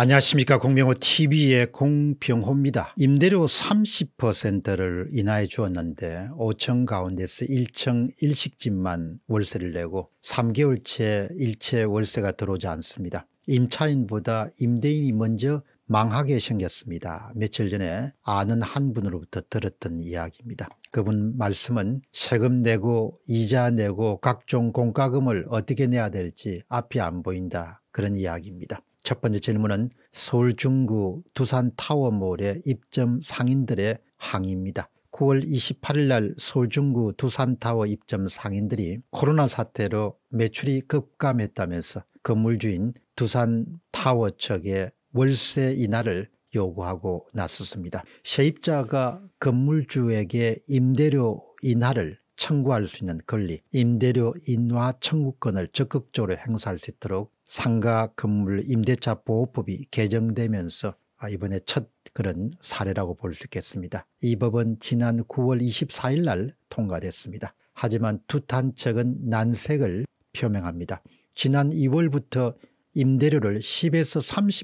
안녕하십니까 공병호TV의 공병호입니다. 임대료 30%를 인하해 주었는데 5층 가운데서 1층 일식집만 월세를 내고 3개월째 일체 월세가 들어오지 않습니다. 임차인보다 임대인이 먼저 망하게 생겼습니다. 며칠 전에 아는 한 분으로부터 들었던 이야기입니다. 그분 말씀은 세금 내고 이자 내고 각종 공과금을 어떻게 내야 될지 앞이 안 보인다 그런 이야기입니다. 첫 번째 질문은 서울 중구 두산 타워몰의 입점 상인들의 항의입니다. 9월 28일 날 서울 중구 두산타워 입점 상인들이 코로나 사태로 매출이 급감했다면서 건물주인 두산타워 측에 월세 인하를 요구하고 나섰습니다. 세입자가 건물주에게 임대료 인하를 청구할 수 있는 권리 임대료 인하 청구권을 적극적으로 행사할 수 있도록 상가 건물 임대차 보호법이 개정되면서 아, 이번에 첫 그런 사례라고 볼 수 있겠습니다. 이 법은 지난 9월 24일 날 통과됐습니다. 하지만 두 탄척은 난색을 표명합니다. 지난 2월부터 임대료를 10에서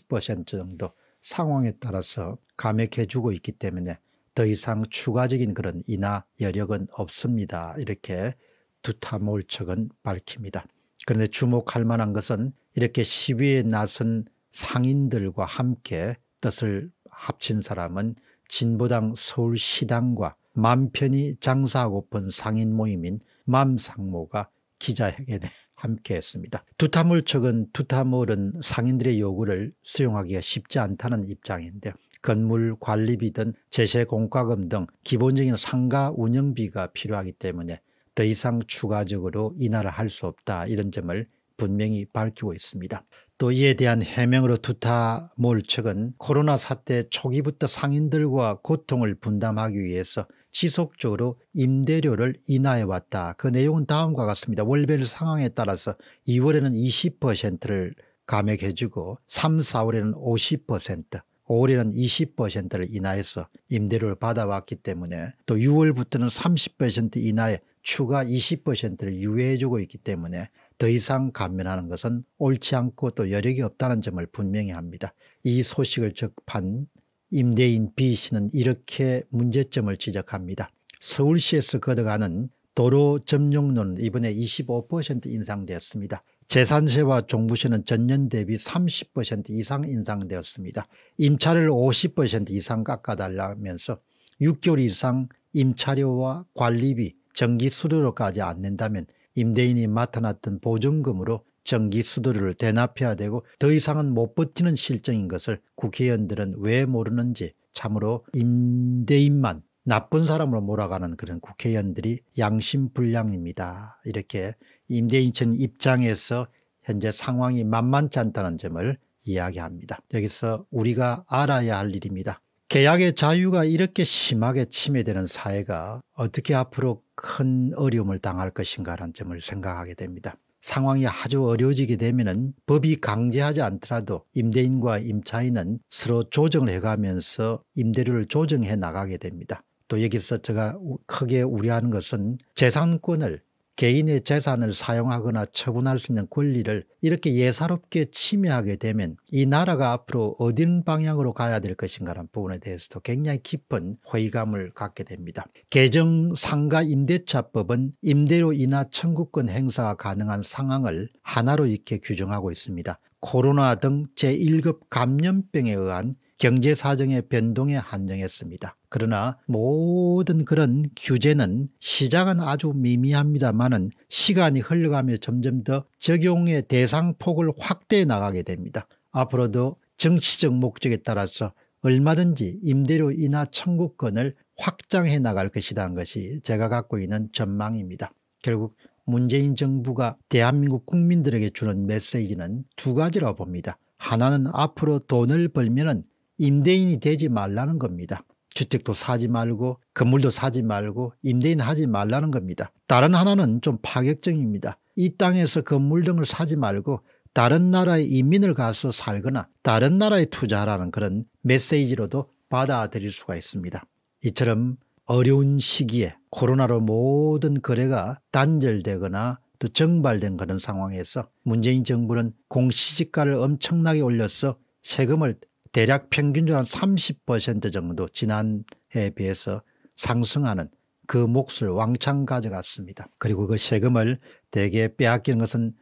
30% 정도 상황에 따라서 감액해주고 있기 때문에 더 이상 추가적인 그런 인하 여력은 없습니다. 이렇게 두타몰 측은 밝힙니다. 그런데 주목할 만한 것은 이렇게 시위에 나선 상인들과 함께 뜻을 합친 사람은 진보당 서울시당과 맘편히 장사하고픈 상인 모임인 맘상모가 기자회견에 함께했습니다. 두타몰 측은 두타몰은 상인들의 요구를 수용하기가 쉽지 않다는 입장인데 건물 관리비든 제세 공과금 등 기본적인 상가 운영비가 필요하기 때문에 더 이상 추가적으로 인하를 할 수 없다 이런 점을 분명히 밝히고 있습니다. 또 이에 대한 해명으로 두타몰 측은 코로나 사태 초기부터 상인들과 고통을 분담하기 위해서 지속적으로 임대료를 인하해 왔다. 그 내용은 다음과 같습니다. 월별 상황에 따라서 2월에는 20%를 감액해주고 3, 4월에는 50%, 올해는 20%를 인하해서 임대료를 받아왔기 때문에 또 6월부터는 30% 인하에 추가 20%를 유예해주고 있기 때문에 더 이상 감면하는 것은 옳지 않고 또 여력이 없다는 점을 분명히 합니다. 이 소식을 접한 임대인 B씨는 이렇게 문제점을 지적합니다. 서울시에서 걷어가는 도로 점용료는 이번에 25% 인상되었습니다. 재산세와 종부세는 전년 대비 30% 이상 인상되었습니다. 임차를 50% 이상 깎아달라면서 6개월 이상 임차료와 관리비 전기 수도료까지안 낸다면 임대인이 맡아놨던 보증금으로 전기 수도료를 대납해야 되고 더 이상은 못 버티는 실정인 것을 국회의원들은 왜 모르는지 참으로 임대인만 나쁜 사람으로 몰아가는 그런 국회의원들이 양심불량입니다. 이렇게 임대인천 입장에서 현재 상황이 만만치 않다는 점을 이야기합니다. 여기서 우리가 알아야 할 일입니다. 계약의 자유가 이렇게 심하게 침해되는 사회가 어떻게 앞으로 큰 어려움을 당할 것인가라는 점을 생각하게 됩니다. 상황이 아주 어려워지게 되면 법이 강제하지 않더라도 임대인과 임차인은 서로 조정을 해가면서 임대료를 조정해 나가게 됩니다. 또 여기서 제가 크게 우려하는 것은 재산권을 개인의 재산을 사용하거나 처분할 수 있는 권리를 이렇게 예사롭게 침해하게 되면 이 나라가 앞으로 어딘 방향으로 가야 될 것인가라는 부분에 대해서도 굉장히 깊은 회의감을 갖게 됩니다. 개정 상가 임대차법은 임대료 인하 청구권 행사가 가능한 상황을 하나로 이렇게 규정하고 있습니다. 코로나 등 제1급 감염병에 의한 경제 사정의 변동에 한정했습니다. 그러나 모든 그런 규제는 시장은 아주 미미합니다만은 시간이 흘러가며 점점 더 적용의 대상폭을 확대해 나가게 됩니다. 앞으로도 정치적 목적에 따라서 얼마든지 임대료 인하 청구권을 확장해 나갈 것이다 는 것이 제가 갖고 있는 전망입니다. 결국 문재인 정부가 대한민국 국민들에게 주는 메시지는 두 가지라고 봅니다. 하나는 앞으로 돈을 벌면 임대인이 되지 말라는 겁니다. 주택도 사지 말고 건물도 사지 말고 임대인 하지 말라는 겁니다. 다른 하나는 좀 파격적입니다. 이 땅에서 건물 등을 사지 말고 다른 나라의 이민을 가서 살거나 다른 나라에 투자하라는 그런 메시지로도 받아들일 수가 있습니다. 이처럼 어려운 시기에 코로나로 모든 거래가 단절되거나 또 정발된 그런 상황에서 문재인 정부는 공시지가를 엄청나게 올려서 세금을 대략 평균적으로 한 30% 정도 지난해에 비해서 상승하는 그 몫을 왕창 가져갔습니다. 그리고 그 세금을 대개 빼앗기는 것은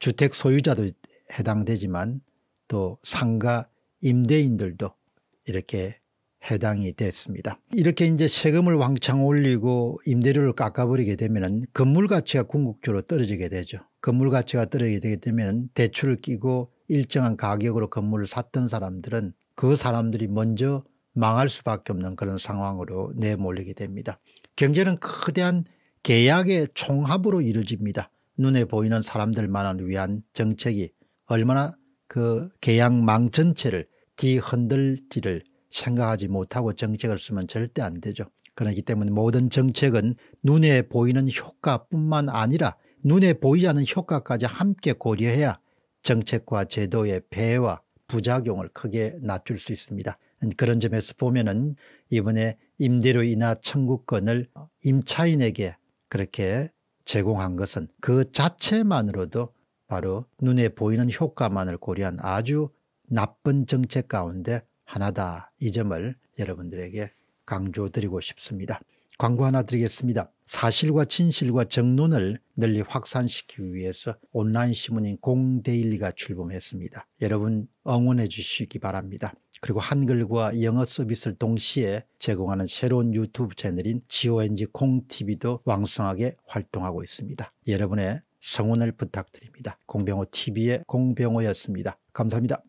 주택 소유자도 해당되지만 또 상가 임대인들도 이렇게 해당이 됐습니다. 이렇게 이제 세금을 왕창 올리고 임대료를 깎아버리게 되면 은 건물 가치가 궁극적으로 떨어지게 되죠. 건물 가치가 떨어지게 되면 대출을 끼고 일정한 가격으로 건물을 샀던 사람들은 그 사람들이 먼저 망할 수밖에 없는 그런 상황으로 내몰리게 됩니다. 경제는 거대한 계약의 총합으로 이루어집니다. 눈에 보이는 사람들만을 위한 정책이 얼마나 그 계약망 전체를 뒤흔들지를 생각하지 못하고 정책을 쓰면 절대 안 되죠. 그렇기 때문에 모든 정책은 눈에 보이는 효과뿐만 아니라 눈에 보이지 않는 효과까지 함께 고려해야 정책과 제도의 배와 부작용을 크게 낮출 수 있습니다. 음, 그런 점에서 보면은 이번에 임대료 인하 청구권을 임차인에게 그렇게 제공한 것은 그 자체만으로도 바로 눈에 보이는 효과만을 고려한 아주 나쁜 정책 가운데 하나다 이 점을 여러분들에게 강조드리고 싶습니다. 광고 하나 드리겠습니다. 사실과 진실과 정론을 널리 확산시키기 위해서 온라인 신문인 공데일리가 출범했습니다. 여러분 응원해 주시기 바랍니다. 그리고 한글과 영어 서비스를 동시에 제공하는 새로운 유튜브 채널인 GONG 콩TV도 왕성하게 활동하고 있습니다. 여러분의 성원을 부탁드립니다. 공병호TV의 공병호였습니다. 감사합니다.